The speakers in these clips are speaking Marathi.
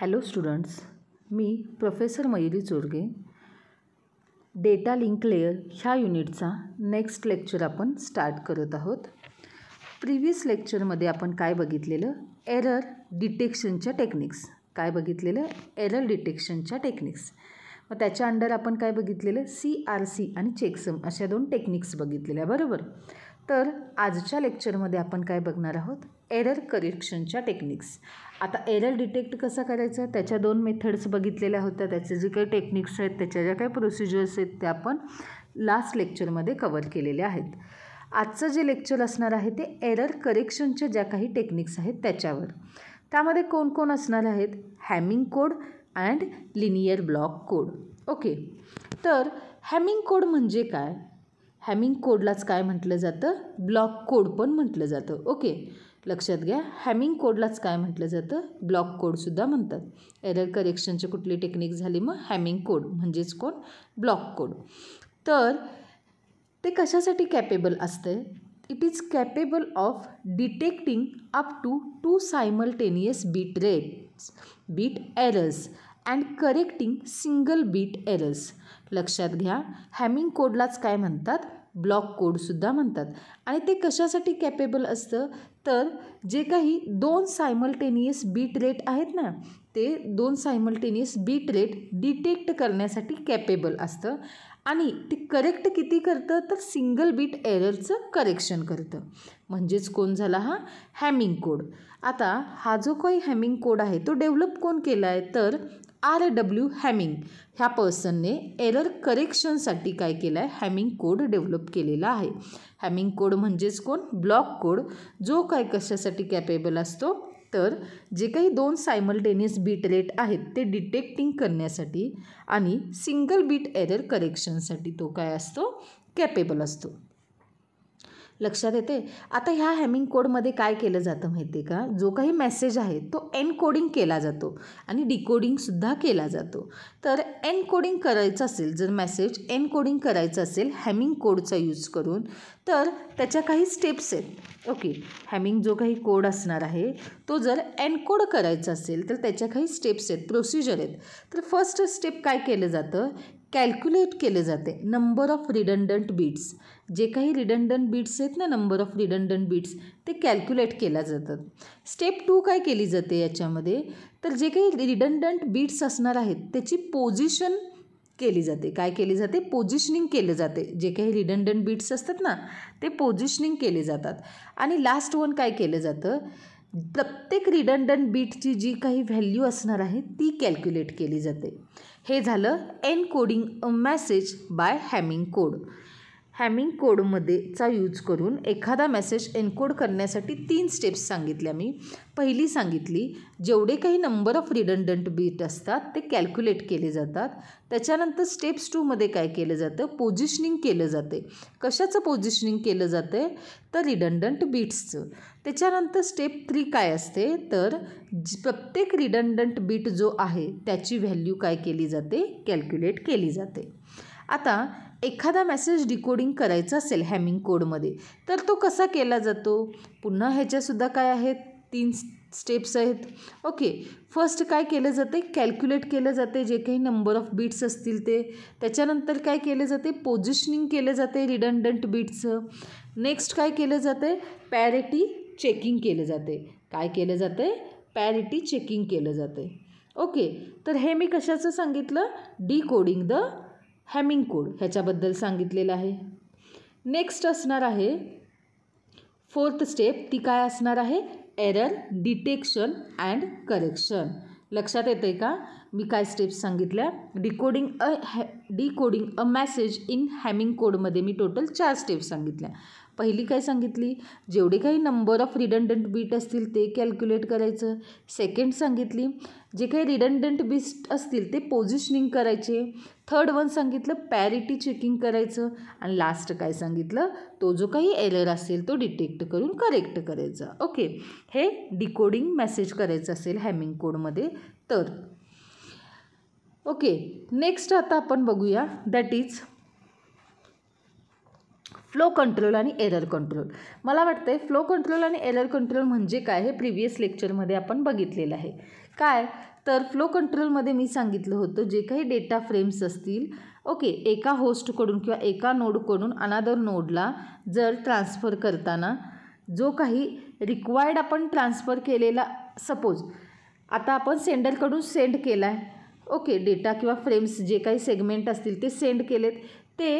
हॅलो स्टुडंट्स मी professor Mayuri Chorge data link layer ह्या युनिटचा नेक्स्ट लेक्चर आपण स्टार्ट करत आहोत प्रिव्हियस लेक्चरमध्ये आपण काय बघितलेलं एरर डिटेक्शनच्या टेक्निक्स काय बघितलेलं एरर डिटेक्शनच्या टेक्निक्स मग त्याच्या अंडर आपण काय बघितलेलं सी आर सी आणि चेकसम अशा दोन टेक्निक्स बघितलेल्या बरोबर तर आजच्या लेक्चरमध्ये आपण काय बघणार आहोत एरर करेक्शनच्या टेक्निक्स आता एरर डिटेक्ट कसा करायचा त्याच्या दोन मेथड्स बघितलेल्या होत्या त्याचे जे काही टेक्निक्स आहेत त्याच्या ज्या काही प्रोसिजर्स आहेत त्या आपण लास्ट लेक्चरमध्ये कवर केलेल्या आहेत आजचं जे लेक्चर असणार आहे ते एरर करेक्शनच्या ज्या काही टेक्निक्स आहेत त्याच्यावर त्यामध्ये कोण कोण असणार आहेत Hamming code and linear block code okay तर हॅमिंग कोड म्हणजे काय हॅमिंग कोडलाच काय म्हटलं जातं ब्लॉक कोड पण म्हटलं जातं ओके लक्षात घ्या हॅमिंग कोडलाच काय म्हटलं जातं ब्लॉक कोडसुद्धा म्हणतात एरर करेक्शनची कुठली टेक्निक झाली मग हॅमिंग कोड म्हणजेच कोण ब्लॉक कोड तर ते कशासाठी कॅपेबल असतं it is capable of detecting up to two simultaneous bit rates bit errors and correcting single bit errors लक्षात घ्या हॅमिंग कोडलाच काय म्हणतात ब्लॉक कोडसुद्धा म्हणतात आणि ते कशासाठी कॅपेबल असतं तर जे काही दोन सायमल्टेनियस बीट रेट आहेत ना ते दोन सायमल्टेनियस बीट रेट डिटेक्ट करण्यासाठी कॅपेबल असतं आणि ते करेक्ट किती करतं तर सिंगल बीट एररचं करेक्शन करतं म्हणजेच कोण झाला हा हॅमिंग कोड आता हा जो काही हॅमिंग कोड आहे तो डेव्हलप कोण केला आहे तर आर डब्ल्यू हॅमिंग ह्या पर्सनने एरर करेक्शनसाठी काय केलं आहे हॅमिंग कोड डेव्हलप केलेला आहे हॅमिंग कोड म्हणजेच कोण ब्लॉक कोड जो काय कशासाठी कॅपेबल असतो तर जे काही दोन सायमल्टेनियस बीट रेट आहेत ते डिटेक्टिंग करण्यासाठी आणि सिंगल बीट एरर करेक्शनसाठी तो काय असतो कॅपेबल असतो लक्षात येते आता ह्या हॅमिंग कोडमध्ये काय केलं जातं माहिती आहे का जो काही मेसेज आहे तो एनकोडिंग केला जातो आणि डिकोडिंगसुद्धा केला जातो तर एनकोडिंग करायचं असेल जर मेसेज एनकोडिंग करायचं असेल हॅमिंग कोडचा यूज करून तर त्याच्या काही स्टेप्स आहेत ओके हॅमिंग जो काही कोड असणार आहे तो जर एनकोड करायचा असेल तर त्याच्या काही स्टेप्स आहेत प्रोसिजर आहेत तर फर्स्ट स्टेप काय केलं जातं कॅल्क्युलेट केले जाते नंबर ऑफ रिडंडंट बीट्स जे काही रिडंडंट बीट्स आहेत ना नंबर ऑफ रिडंडंट बीट्स ते कॅल्क्युलेट केल्या जातात स्टेप टू काय केली जाते याच्यामध्ये तर जे काही रिडंडंट बीट्स असणार आहेत त्याची पोझिशन केली जाते काय केली जाते पोझिशनिंग केले जाते जे काही रिडंडंट बीट्स असतात ना ते पोझिशनिंग केले जातात आणि लास्ट वन काय केलं जातं प्रत्येक रिडंडंट बीटची जी काही व्हॅल्यू असणार आहे ती कॅल्क्युलेट केली जाते हे झालं encoding a message by Hamming code Hamming कोडमध्ये चा यूज करून एखादा मेसेज एनकोड करण्यासाठी तीन स्टेप्स सांगितल्या मी पहिली सांगितली जेवढे काही नंबर ऑफ रिडंडंट बीट असतात ते कॅल्क्युलेट केले जातात त्याच्यानंतर स्टेप्स टूमध्ये काय केलं जातं पोझिशनिंग केलं जाते कशाचं पोझिशनिंग केलं जाते तर रिडंडंट बीट्सचं त्याच्यानंतर स्टेप थ्री काय असते तर प्रत्येक रिडंडंट बीट जो आहे त्याची व्हॅल्यू काय केली जाते कॅल्क्युलेट केली जाते आता एखादा मेसेज डिकोडिंग करायचा असेल हॅमिंग कोडमध्ये तर तो कसा केला जातो पुन्हा ह्याच्यासुद्धा काय आहेत तीन स्टेप्स आहेत ओके फर्स्ट काय केलं जाते कॅल्क्युलेट केलं जाते जे काही नंबर ऑफ बीट्स असतील ते त्याच्यानंतर काय केले जाते पोझिशनिंग केलं जाते रिडंडंट बीट्सचं नेक्स्ट काय केलं जाते पॅरिटी चेकिंग केलं जाते काय केलं जाते पॅरिटी चेकिंग केलं जाते ओके तर हे मी कशाचं सांगितलं डी द हॅमिंग कोड ह्याच्याबद्दल सांगितलेलं आहे नेक्स्ट असणार आहे फोर्थ स्टेप ती काय असणार आहे एरर डिटेक्शन अँड करेक्शन लक्षात येतं आहे का मी काय स्टेप्स सांगितल्या डिकोडिंग अ हॅ decoding a message in Hamming कोडमध्ये मी टोटल चार स्टेप्स सांगितल्या पहिली काय सांगितली जेवढे काही नंबर ऑफ रिडंडंट बीट असतील ते कॅल्क्युलेट करायचं सेकंड सांगितली जे काही रिडंडंट बीट असतील ते पोझिशनिंग करायचे थर्ड वन सांगितलं पॅरिटी चेकिंग करायचं आणि लास्ट काय सांगितलं तो जो काही एरर असेल तो डिटेक्ट करून करेक्ट करायचा ओके हे डिकोडिंग मेसेज करायचं असेल हॅमिंग कोडमध्ये तर ओके नेक्स्ट आता आपण बघूया दॅट इज फ्लो कंट्रोल आणि एरर कंट्रोल मला वाटतं आहे फ्लो कंट्रोल आणि एरर कंट्रोल म्हणजे काय हे प्रिव्हियस लेक्चरमध्ये आपण बघितलेलं आहे काय तर फ्लो कंट्रोलमध्ये मी सांगितलं होतं जे काही डेटा फ्रेम्स असतील ओके एका होस्टकडून किंवा एका नोडकडून अनादर नोडला जर ट्रान्सफर करताना जो काही रिक्वायर्ड आपण ट्रान्सफर केलेला सपोज आता आपण सेंडरकडून सेंड केला आहे ओके डेटा किंवा फ्रेम्स जे काही सेगमेंट असतील ते सेंड केलेत ते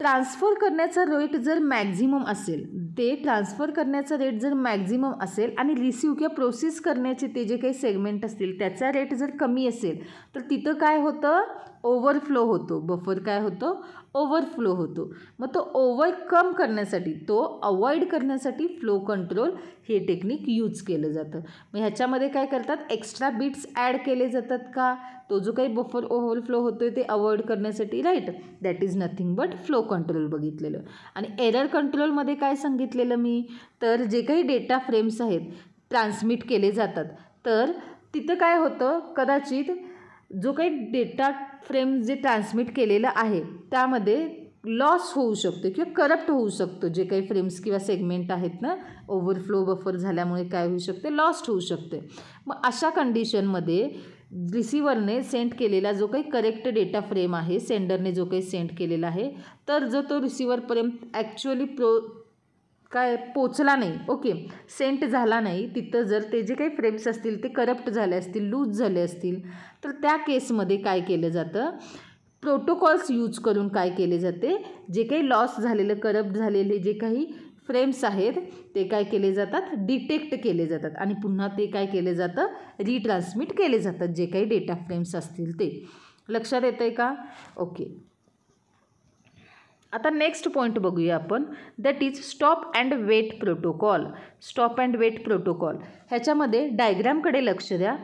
ट्रान्सफर करण्याचा रेट जर मॅक्झिमम असेल ते ट्रान्सफर करण्याचा रेट जर मॅक्झिमम असेल आणि रिसिव्ह किंवा प्रोसेस करण्याचे ते जे काही सेगमेंट असतील त्याचा रेट जर कमी असेल तर तिथं काय होतं ओव्हरफ्लो होतो बफर काय होतो ओव्हरफ्लो होतो मग तो ओव्हरकम करण्यासाठी तो अवॉइड करण्यासाठी फ्लो कंट्रोल हे टेक्निक यूज केलं जातं मग ह्याच्यामध्ये काय करतात एक्स्ट्रा बिट्स ॲड केले जातात का तो जो काही बफर ओव्हरफ्लो होतो आहे ते अवॉइड करण्यासाठी right that is nothing but flow control बघितलेलं आणि एरर कंट्रोलमध्ये काय सांगितलेलं मी तर जे काही डेटा फ्रेम्स आहेत ट्रान्समिट केले जातात तर तिथं काय होतं कदाचित जो काही डेटा फ्रेम जे ट्रान्समिट केलेलं आहे त्यामध्ये लॉस होऊ शकतो किंवा करप्ट होऊ शकतो जे काही फ्रेम्स किंवा सेगमेंट आहेत ना ओव्हरफ्लो बफर झाल्यामुळे काय होऊ शकते लॉस्ट होऊ शकते मग अशा कंडिशनमध्ये रिसिव्हरने सेंड केलेला जो काही करेक्ट डेटा फ्रेम आहे सेंडरने जो काही सेंड केलेला आहे तर जो तो रिसिव्हरपर्यंत ॲक्च्युअली प्रो काय पोचला नाही ओके सेंट झाला नाही तिथं जर ते जे काही फ्रेम्स असतील ते करप्ट झाले असतील लूज झाले असतील तर त्या केसमध्ये काय केलं जातं प्रोटोकॉल्स यूज करून काय केले जाते जे काही लॉस झालेलं करप्ट झालेले जे काही फ्रेम्स आहेत ते काय केले जातात डिटेक्ट केले जातात आणि पुन्हा ते काय केले जातं रिट्रान्समिट केले जातात जे काही डेटा फ्रेम्स असतील ते लक्षात येतं आहे का ओके आता नेक्स्ट पॉईंट बघूया आपण that is stop and wait protocol stop and wait protocol ह्याच्यामध्ये डायग्रॅमकडे लक्ष द्या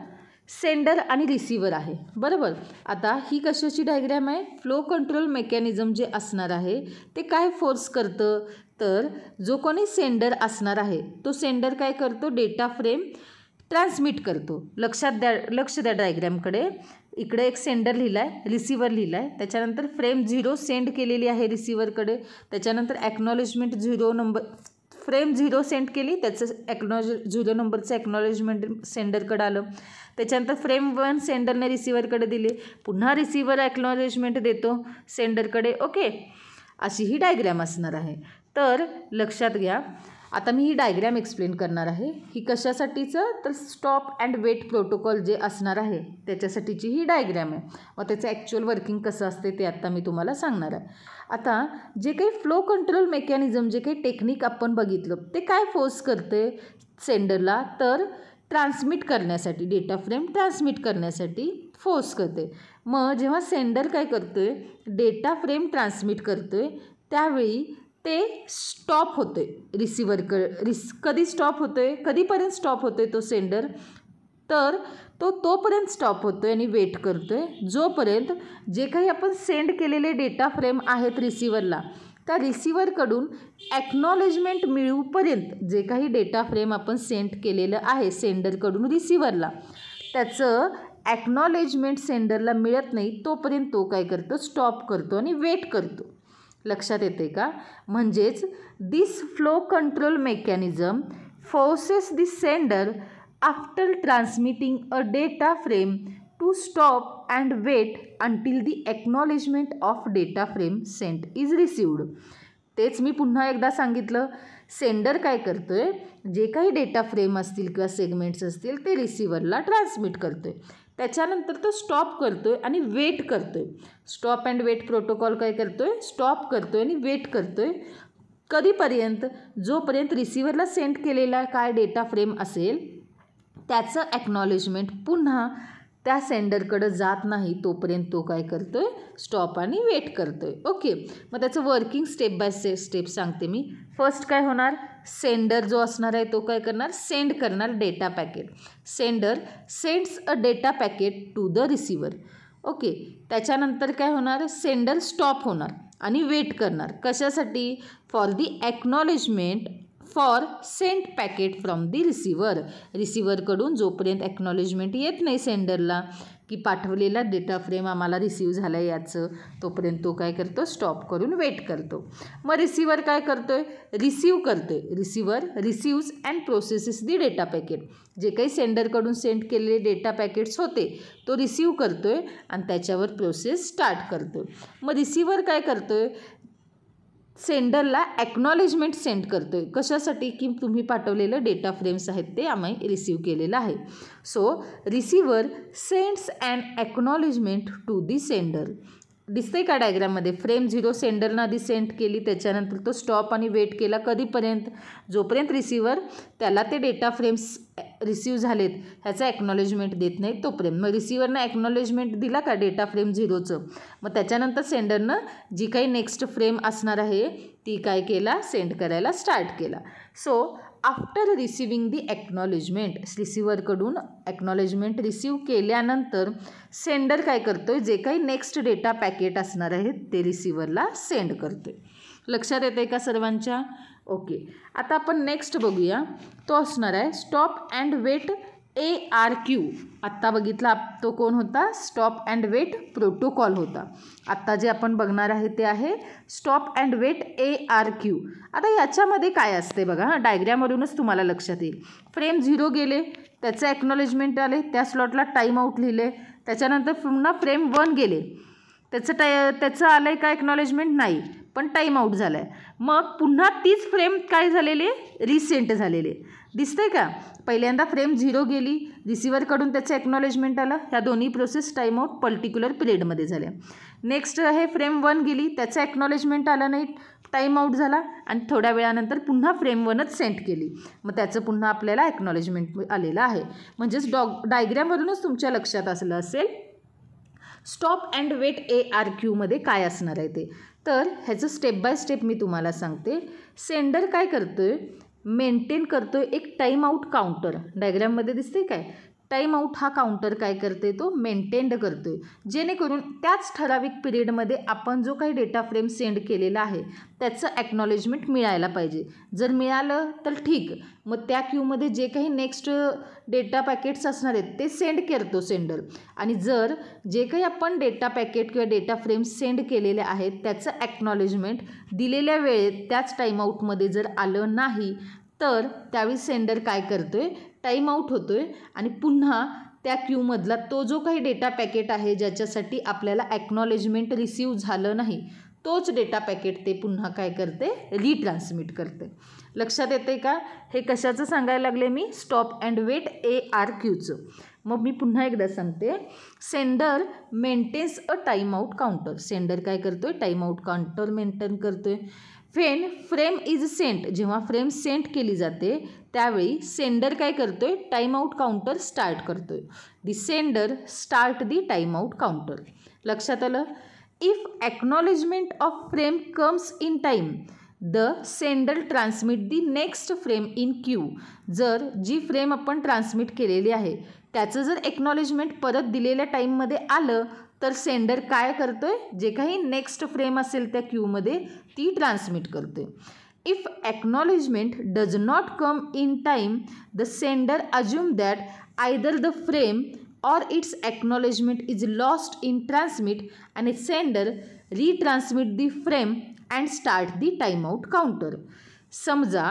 सेंडर आणि रिसिव्हर आहे बरोबर आता ही कशाची डायग्रॅम आहे फ्लो कंट्रोल मेकॅनिझम जे असणार आहे ते काय फोर्स करतं तर जो कोणी सेंडर असणार आहे तो सेंडर काय करतो डेटा फ्रेम ट्रान्समिट करतो लक्षात द्या लक्ष द्या डायग्रॅमकडे इकडे एक सेंडर लिहिला आहे रिसिवर लिहिला आहे त्याच्यानंतर फ्रेम झिरो सेंड केलेली आहे रिसिवरकडे त्याच्यानंतर acknowledgement zero number frame zero send केली त्याचं ॲक्नॉज झिरो नंबरचं ॲक्नॉलेजमेंट सेंडरकडे आलं त्याच्यानंतर फ्रेम वन सेंडरने रिसिवरकडे दिले पुन्हा रिसिवर ॲक्नॉलेजमेंट देतो सेंडरकडे ओके अशी ही डायग्रॅम असणार आहे तर लक्षात घ्या आता मी ही डायग्रॅम एक्सप्लेन करणार आहे ही कशासाठीचं तर स्टॉप अँड वेट प्रोटोकॉल जे असणार आहे त्याच्यासाठीची ही डायग्रॅम आहे मग त्याचं ॲक्च्युअल वर्किंग कसं असते ते आत्ता मी तुम्हाला सांगणार आहे आता जे काही फ्लो कंट्रोल मेकॅनिझम जे काही टेक्निक आपण बघितलं ते काय फोर्स करते सेंडरला तर ट्रान्समिट करण्यासाठी डेटा फ्रेम ट्रान्समिट करण्यासाठी फोर्स करते मग जेव्हा सेंडर काय करतो आहे डेटा फ्रेम ट्रान्समिट करतो आहे त्यावेळी ते स्टॉप होते रिसिवर क रिस कधी स्टॉप होतो आहे कधीपर्यंत स्टॉप होतो आहे तो सेंडर तर तो तोपर्यंत स्टॉप होतो आहे आणि वेट करतो आहे जोपर्यंत जे काही आपण सेंड केलेले डेटा फ्रेम आहेत रिसिवरला त्या रिसिवरकडून ॲक्नॉलेजमेंट मिळूपर्यंत जे काही डेटा फ्रेम आपण सेंड केलेलं आहे सेंडरकडून रिसिवरला त्याचं ॲक्नॉलेजमेंट सेंडरला मिळत नाही तोपर्यंत तो काय करतो स्टॉप करतो आणि वेट करतो लक्षात येते का म्हणजेच this flow control mechanism forces the sender after transmitting a data frame to stop and wait until the acknowledgement of data frame sent is received तेच मी पुन्हा एकदा सांगितलं सेंडर काय करतो आहे जे काही डेटा फ्रेम असतील किंवा सेगमेंट्स असतील ते रिसिव्हरला ट्रान्समिट करतो आहे त्याच्यानंतर तो स्टॉप करतो आहे आणि वेट करतो आहे स्टॉप अँड वेट प्रोटोकॉल काय करतो आहे स्टॉप करतो आहे आणि वेट करतो आहे कधीपर्यंत जोपर्यंत रिसिव्हरला सेंड केलेला काय डेटा फ्रेम असेल त्याचं ॲक्नॉलेजमेंट पुन्हा त्या सेंडरकडं जात नाही तोपर्यंत तो काय करतो आहे स्टॉप आणि वेट करतो आहे ओके मग त्याचं working step by step step सांगते मी फर्स्ट काय होणार सेंडर जो असणार आहे तो काय करणार सेंड करणार data packet sender sends a data packet to the receiver okay त्याच्यानंतर काय होणार सेंडर स्टॉप होणार आणि वेट करणार कशासाठी for the acknowledgement for sent packet from the receiver रिसिव्हरकडून जोपर्यंत एक्नॉलेजमेंट येत नाही सेंडरला की पाठवलेला डेटा फ्रेम आम्हाला रिसीव झाला आहे याचं तोपर्यंत तो काय करतो स्टॉप करून वेट करतो मग रिसिवर काय करतो आहे रिसीव करतो आहे receiver receives and processes the data packet जे काही सेंडरकडून सेंड केलेले डेटा पॅकेट्स होते तो रिसीव करतो आहे आणि त्याच्यावर प्रोसेस स्टार्ट करतो आहे मग रिसिवर काय करतो आहे सेंडरला ॲक्नॉलेजमेंट सेंड करतो आहे कशासाठी की तुम्ही पाठवलेलं डेटा फ्रेम्स आहेत ते आम्ही रिसीव केलेलं आहे so receiver sends and acknowledgement to the sender दिसतंय का डायग्राममध्ये फ्रेम झिरो सेंडरनं आधी सेंड केली त्याच्यानंतर तो स्टॉप आणि वेट केला कधीपर्यंत जोपर्यंत रिसिवर त्याला ते डेटा फ्रेम्स रिसीव झालेत ह्याचा ॲक्नॉलेजमेंट देत नाही तोपर्यंत मग रिसिवरनं ॲक्नॉलेजमेंट दिला का डेटा फ्रेम झिरोचं मग त्याच्यानंतर सेंडरनं जी काही नेक्स्ट फ्रेम असणार आहे ती काय केला सेंड करायला स्टार्ट केला so after receiving the acknowledgement रिसिवरकडून ॲक्नॉलेजमेंट रिसीव केल्यानंतर सेंडर काय करतो आहे जे काही नेक्स्ट डेटा पॅकेट असणार आहे ते रिसिवरला सेंड करतो आहे लक्षात येतं आहे का सर्वांच्या ओके आता आपण नेक्स्ट बघूया तो असणार आहे stop and wait A R Q आत्ता बघितला तो कोण होता स्टॉप अँड वेट प्रोटोकॉल होता आत्ता जे आपण बघणार आहे ते आहे stop and wait A R Q आता याच्यामध्ये काय असते बघा हां डायग्रॅमवरूनच तुम्हाला लक्षात येईल फ्रेम झिरो गेले त्याचं ॲक्नॉलेजमेंट आले त्या स्लॉटला टाईम आऊट लिहिले त्याच्यानंतर पुन्हा फ्रेम वन गेले त्याचं टाय त्याचं आलं आहे का एक्नॉलेजमेंट नाही पण टाईम आऊट झाला आहे मग पुन्हा तीच फ्रेम काय झालेली रिसेंट झालेले दिसतंय का पहिल्यांदा फ्रेम झिरो गेली रिसिव्हरकडून त्याचं एक्नॉलेजमेंट आलं ह्या दोन्ही प्रोसेस टाईम आउट पर्टिक्युलर पिरियडमध्ये झाल्या नेक्स्ट आहे फ्रेम वन गेली त्याचं एक्नॉलेजमेंट आलं नाही टाईम आउट झाला आणि थोड्या वेळानंतर पुन्हा फ्रेम वनच सेंट केली मग त्याचं पुन्हा आपल्याला एक्नॉलेजमेंट आलेलं आहे म्हणजेच डॉग डायग्रॅमवरूनच तुमच्या लक्षात असलं असेल stop and wait A R क्यूमध्ये काय असणार आहे ते तर ह्याचं स्टेप बाय स्टेप मी तुम्हाला सांगते सेंडर काय करतो आहे मेंटेन करतो एक टाईम आऊट काउंटर मध्ये दिसते काय टाईम हा काउंटर काय करते तो मेंटेन्ड करतो आहे जेणेकरून त्याच ठराविक पिरियडमध्ये आपण जो काही डेटा फ्रेम सेंड केलेला आहे त्याचं ॲक्नॉलेजमेंट मिळायला पाहिजे जर मिळालं तर ठीक मग त्या क्यूमध्ये जे काही नेक्स्ट डेटा पॅकेट्स असणार आहेत ते सेंड करतो सेंडर आणि जर जे काही आपण डेटा पॅकेट किंवा डेटा फ्रेम सेंड केलेले आहेत त्याचं ॲक्नॉलेजमेंट दिलेल्या वेळेत त्याच टाईमआउटमध्ये जर आलं नाही तर त्यावेळी सेंडर काय करतो आहे टाईमआउट आउट होतो आहे आणि पुन्हा त्या क्यूमधला तो जो काही डेटा पॅकेट आहे ज्याच्यासाठी आपल्याला ॲक्नॉलेजमेंट रिसीव झालं नाही तोच डेटा पॅकेट ते पुन्हा काय करते रिट्रान्समिट करते लक्षात येते का हे कशाचं सांगायला लागले मी stop and wait A R क्यूचं मग मी पुन्हा एकदा सांगते sender maintains a timeout counter sender काय करतो टाइम टाईमआउट काउंटर मेंटेन करतोय फेन फ्रेम इज सेंट जेव्हा फ्रेम सेंट केली जाते त्यावेळी सेंडर काय करतोय टाईमआउट काउंटर स्टार्ट करतोय the sender start the timeout counter लक्षात आलं if acknowledgement of frame comes in time the sender transmit the next frame in queue जर जी फ्रेम आपण ट्रान्समिट केलेली आहे त्याचं जर एक्नॉलेजमेंट परत दिलेल्या टाईममध्ये आलं तर सेंडर काय करतोय जे काही नेक्स्ट फ्रेम असेल त्या क्यूमध्ये ती ट्रान्समिट करतोय if acknowledgement does not come in time the sender assume that either the frame or its acknowledgement is lost in transmit and sender retransmit the frame and start the timeout counter समजा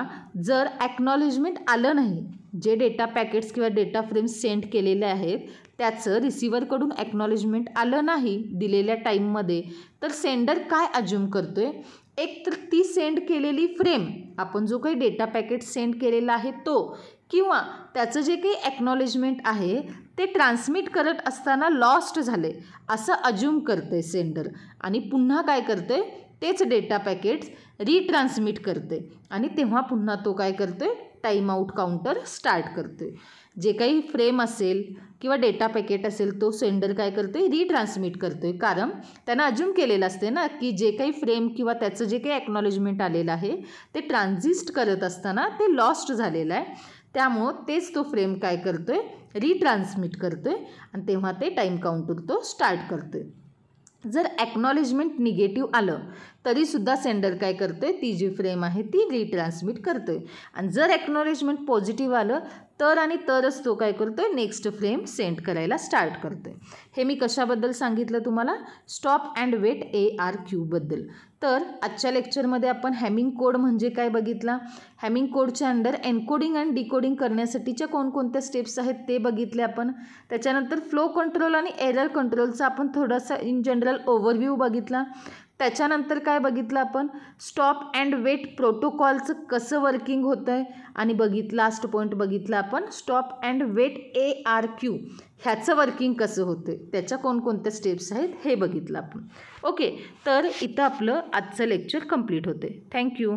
जर ॲक्नॉलेजमेंट आलं नाही जे डेटा पॅकेट्स किंवा डेटा फ्रेम सेंड केलेले आहेत त्याचं रिसिव्हरकडून ॲक्नॉलेजमेंट आलं नाही दिलेल्या टाईममध्ये तर सेंडर काय अज्यूम आहे एक तर ती सेंड केलेली फ्रेम आपण जो काही डेटा पॅकेट सेंड केलेला आहे तो किंवा त्याचं जे काही ॲक्नॉलेजमेंट आहे ते ट्रान्समिट करत असताना लॉस्ट झाले असं अज्युम करते सेंडर आणि पुन्हा काय करते तेच डेटा पॅकेट्स रिट्रान्समिट करते आणि तेव्हा पुन्हा तो काय करते टाईम आऊट काउंटर स्टार्ट करते जे काही फ्रेम असेल किंवा डेटा पॅकेट असेल तो सेंडर काय करतो आहे रिट्रान्समिट करतो आहे कारण त्यांना अजून केलेलं असते ना की जे काही फ्रेम किंवा त्याचं जे काही ॲक्नॉलेजमेंट आलेलं आहे ते ट्रान्झिस्ट करत असताना ते लॉस्ट झालेलं आहे त्यामुळं तेच तो फ्रेम काय करतो आहे रिट्रान्समिट करतो आहे आणि तेव्हा ते टाईम काउंटर तो स्टार्ट करतो आहे जर ॲक्नॉलेजमेंट निगेटिव्ह आलं तरीसुद्धा सेंडर काय करतो ती जी फ्रेम आहे ती रिट्रान्समिट करतो आहे आणि जर एक्नॉलेजमेंट पॉझिटिव्ह आलं तर आणि तरच तो काय करतो आहे नेक्स्ट फ्रेम सेंड करायला स्टार्ट करतो आहे हे मी कशाबद्दल सांगितलं तुम्हाला stop and wait A R क्यूबद्दल तर आजच्या लेक्चरमध्ये आपण हॅमिंग कोड म्हणजे काय बघितला हॅमिंग कोडच्या अंडर एनकोडिंग अँड डिकोडिंग करण्यासाठीच्या कोणकोणत्या स्टेप्स आहेत ते बघितले आपण त्याच्यानंतर फ्लो कंट्रोल आणि एरर कंट्रोलचा आपण थोडासा इन जनरल ओव्हरव्ह्यू बघितला त्याच्यानंतर काय बघितलं आपण स्टॉप अँड वेट प्रोटोकॉलचं कसं वर्किंग होतं आहे आणि बघित लास्ट पॉईंट बघितला आपण stop and wait A R Q ह्याचं वर्किंग कसं होतं आहे त्याच्या कोणकोणत्या स्टेप्स आहेत हे बघितलं आपण ओके तर इथं आपलं आजचं लेक्चर कंप्लीट होते थँक्यू